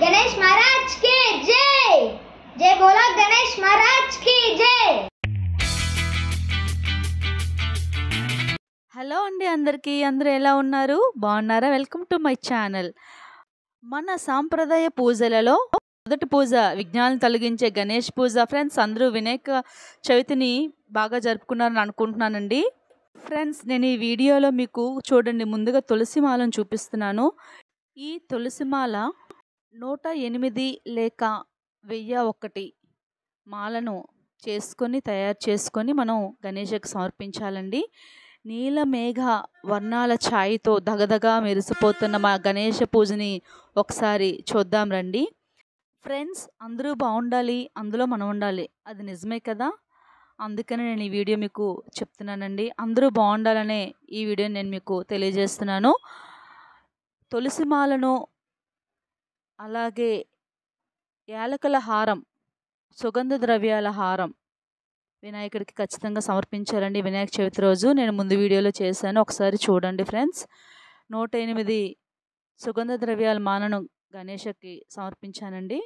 गणेश महाराज కి जय जय బోలా गणेश महाराज కి जय హలో అండి అందరికీ అందరూ ఎలా ఉన్నారు బాగున్నారా వెల్కమ్ టు మై ఛానల్ మన సాంప్రదాయ పూజలలో మొదటి పూజ విఘ్నాలను తొలగించే గణేష్ పూజ ఫ్రెండ్స్ అందరూ వినాయక చవితిని బాగా జరుపుకున్నారని అనుకుంటున్నానండి ఫ్రెండ్స్ నేను ఈ వీడియోలో మీకు చూడండి ముందుగా తులసిమాలను చూపిస్తున్నాను ఈ తులసిమాల నూట ఎనిమిది లేక వెయ్య ఒకటి మాలను చేసుకొని తయారు చేసుకొని మనం గణేషకు సమర్పించాలండి నీల మేఘ వర్ణాల ఛాయ్తో దగదగా మెరిసిపోతున్న మా గణేష పూజని ఒకసారి చూద్దాం రండి ఫ్రెండ్స్ అందరూ బాగుండాలి అందులో మనం ఉండాలి అది నిజమే కదా అందుకనే నేను ఈ వీడియో మీకు చెప్తున్నానండి అందరూ బాగుండాలనే ఈ వీడియో నేను మీకు తెలియజేస్తున్నాను తులసి మాలను అలాగే యాలకుల హారం సుగంధ ద్రవ్యాల హారం వినాయకుడికి ఖచ్చితంగా సమర్పించాలండి వినాయక చవితి రోజు నేను ముందు వీడియోలో చేశాను ఒకసారి చూడండి ఫ్రెండ్స్ నూట ఎనిమిది సుగంధ ద్రవ్యాల మాలను గణేషకి సమర్పించానండి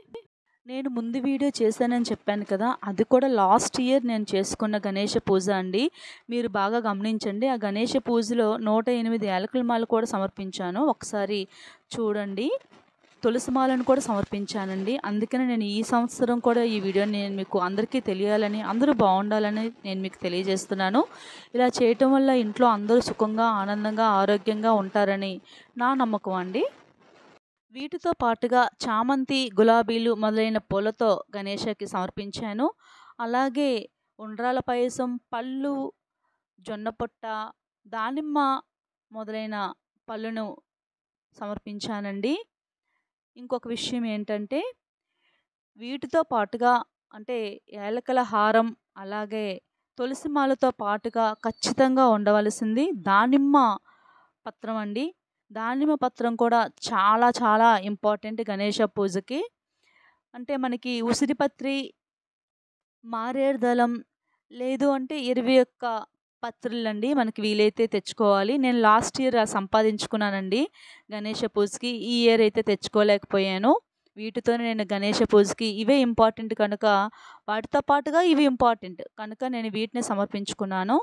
నేను ముందు వీడియో చేశానని చెప్పాను కదా అది కూడా లాస్ట్ ఇయర్ నేను చేసుకున్న గణేష పూజ అండి మీరు బాగా గమనించండి ఆ గణేష పూజలో నూట ఎనిమిది యాలకుల మాలు కూడా సమర్పించాను ఒకసారి చూడండి తులసిమాలను కూడా సమర్పించానండి అందుకనే నేను ఈ సంవత్సరం కూడా ఈ వీడియోని నేను మీకు అందరికీ తెలియాలని అందరూ బాగుండాలని నేను మీకు తెలియజేస్తున్నాను ఇలా చేయటం వల్ల ఇంట్లో అందరూ సుఖంగా ఆనందంగా ఆరోగ్యంగా ఉంటారని నా నమ్మకం అండి వీటితో పాటుగా చామంతి గులాబీలు మొదలైన పూలతో గణేషకి సమర్పించాను అలాగే ఉండ్రాల పాయసం పళ్ళు జొన్న పొట్ట దానిమ్మ మొదలైన పళ్ళును సమర్పించానండి ఇంకొక విషయం ఏంటంటే వీటితో పాటుగా అంటే ఏలకల హారం అలాగే మాలతో పాటుగా ఖచ్చితంగా ఉండవలసింది దానిమ్మ పత్రం అండి దానిమ్మ పత్రం కూడా చాలా చాలా ఇంపార్టెంట్ గణేష పూజకి అంటే మనకి ఉసిరిపత్రి మారేడుదళం లేదు అంటే ఇరవై యొక్క పత్రులండి మనకి వీలైతే తెచ్చుకోవాలి నేను లాస్ట్ ఇయర్ సంపాదించుకున్నానండి గణేష పూజకి ఈ ఇయర్ అయితే తెచ్చుకోలేకపోయాను వీటితోనే నేను గణేష పూజకి ఇవే ఇంపార్టెంట్ కనుక వాటితో పాటుగా ఇవి ఇంపార్టెంట్ కనుక నేను వీటిని సమర్పించుకున్నాను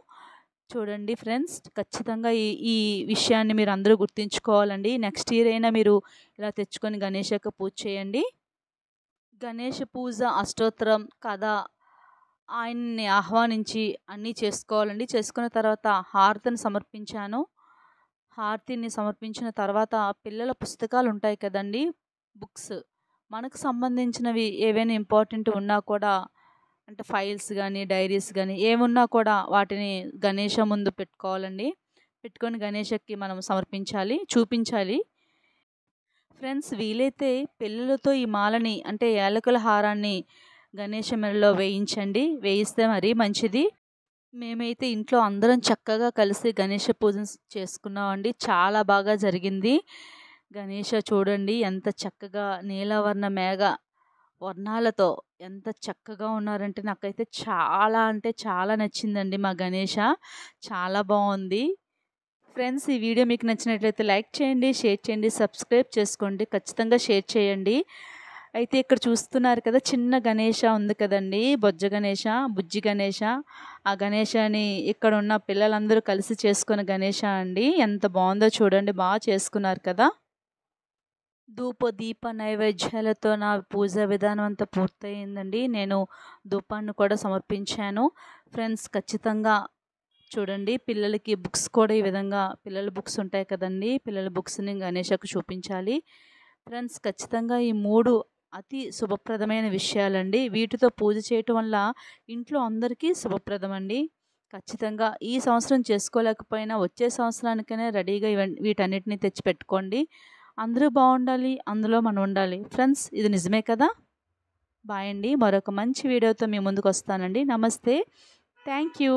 చూడండి ఫ్రెండ్స్ ఖచ్చితంగా ఈ ఈ విషయాన్ని మీరు అందరూ గుర్తుంచుకోవాలండి నెక్స్ట్ ఇయర్ అయినా మీరు ఇలా తెచ్చుకొని గణేష యొక్క పూజ చేయండి గణేష పూజ అష్టోత్తరం కథ ఆయన్ని ఆహ్వానించి అన్నీ చేసుకోవాలండి చేసుకున్న తర్వాత హారతిని సమర్పించాను హారతిని సమర్పించిన తర్వాత పిల్లల పుస్తకాలు ఉంటాయి కదండి బుక్స్ మనకు సంబంధించినవి ఏవైనా ఇంపార్టెంట్ ఉన్నా కూడా అంటే ఫైల్స్ కానీ డైరీస్ కానీ ఏమున్నా కూడా వాటిని గణేష ముందు పెట్టుకోవాలండి పెట్టుకొని గణేషకి మనం సమర్పించాలి చూపించాలి ఫ్రెండ్స్ వీలైతే పిల్లలతో ఈ మాలని అంటే ఏలకల హారాన్ని గణేష మెడలో వేయించండి వేయిస్తే మరీ మంచిది మేమైతే ఇంట్లో అందరం చక్కగా కలిసి గణేష పూజ చేసుకున్నామండి చాలా బాగా జరిగింది గణేష చూడండి ఎంత చక్కగా నీలవర్ణ మేఘ వర్ణాలతో ఎంత చక్కగా ఉన్నారంటే నాకైతే చాలా అంటే చాలా నచ్చిందండి మా గణేష చాలా బాగుంది ఫ్రెండ్స్ ఈ వీడియో మీకు నచ్చినట్లయితే లైక్ చేయండి షేర్ చేయండి సబ్స్క్రైబ్ చేసుకోండి ఖచ్చితంగా షేర్ చేయండి అయితే ఇక్కడ చూస్తున్నారు కదా చిన్న గణేష ఉంది కదండి బొజ్జ గణేష బుజ్జి గణేష ఆ గణేషని ఇక్కడ ఉన్న పిల్లలందరూ కలిసి చేసుకున్న గణేష అండి ఎంత బాగుందో చూడండి బాగా చేసుకున్నారు కదా ధూప దీప నైవేద్యాలతో నా పూజ విధానం అంతా పూర్తయిందండి నేను ధూపాన్ని కూడా సమర్పించాను ఫ్రెండ్స్ ఖచ్చితంగా చూడండి పిల్లలకి బుక్స్ కూడా ఈ విధంగా పిల్లల బుక్స్ ఉంటాయి కదండి పిల్లల బుక్స్ని గణేషకు చూపించాలి ఫ్రెండ్స్ ఖచ్చితంగా ఈ మూడు అతి శుభప్రదమైన విషయాలండి వీటితో పూజ చేయటం వల్ల ఇంట్లో అందరికీ శుభప్రదమండి ఖచ్చితంగా ఈ సంవత్సరం చేసుకోలేకపోయినా వచ్చే సంవత్సరానికైనా రెడీగా వీటన్నిటిని తెచ్చిపెట్టుకోండి అందరూ బాగుండాలి అందులో మనం ఉండాలి ఫ్రెండ్స్ ఇది నిజమే కదా బాయ్ అండి మరొక మంచి వీడియోతో మీ ముందుకు వస్తానండి నమస్తే థ్యాంక్ యూ